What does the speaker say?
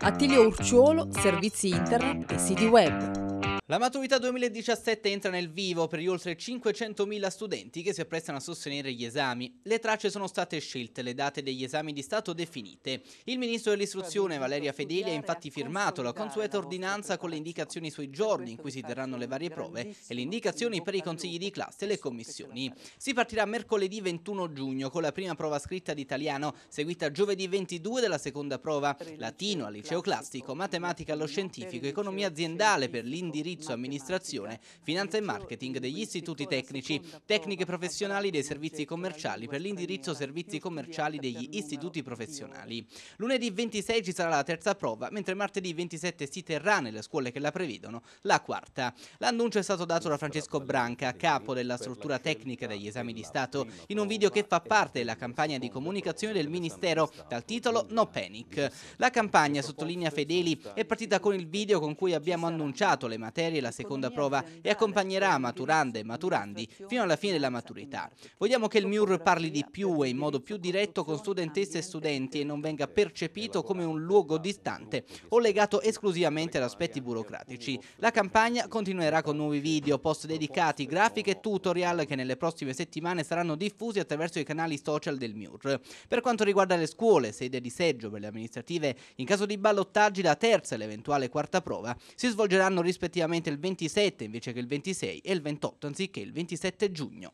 Attilio Urciuolo, servizi internet e siti web. La maturità 2017 entra nel vivo per gli oltre 500.000 studenti che si apprestano a sostenere gli esami. Le tracce sono state scelte, le date degli esami di Stato definite. Il ministro dell'istruzione cioè, Valeria Fedeli ha infatti eh, firmato la consueta ordinanza con le indicazioni sui giorni in cui si terranno le varie prove e le indicazioni per i consigli di classe e le commissioni. Si partirà mercoledì 21 giugno con la prima prova scritta di italiano, seguita giovedì 22 della seconda prova, latino al liceo classico, matematica allo scientifico, economia aziendale per l'indirizzo indirizzo amministrazione, finanza e marketing degli istituti tecnici, tecniche professionali dei servizi commerciali per l'indirizzo servizi commerciali degli istituti professionali. Lunedì 26 ci sarà la terza prova, mentre martedì 27 si terrà nelle scuole che la prevedono la quarta. L'annuncio è stato dato da Francesco Branca, capo della struttura tecnica degli esami di Stato, in un video che fa parte della campagna di comunicazione del Ministero dal titolo No Panic. La campagna, sottolinea Fedeli, è partita con il video con cui abbiamo annunciato le materie serie la seconda prova e accompagnerà maturande e maturandi fino alla fine della maturità. Vogliamo che il MIUR parli di più e in modo più diretto con studentesse e studenti e non venga percepito come un luogo distante o legato esclusivamente ad aspetti burocratici. La campagna continuerà con nuovi video, post dedicati, grafiche e tutorial che nelle prossime settimane saranno diffusi attraverso i canali social del MIUR. Per quanto riguarda le scuole, sede di seggio per le amministrative, in caso di ballottaggi la terza e l'eventuale quarta prova si svolgeranno rispettivamente solamente il 27 invece che il 26 e il 28 anziché il 27 giugno.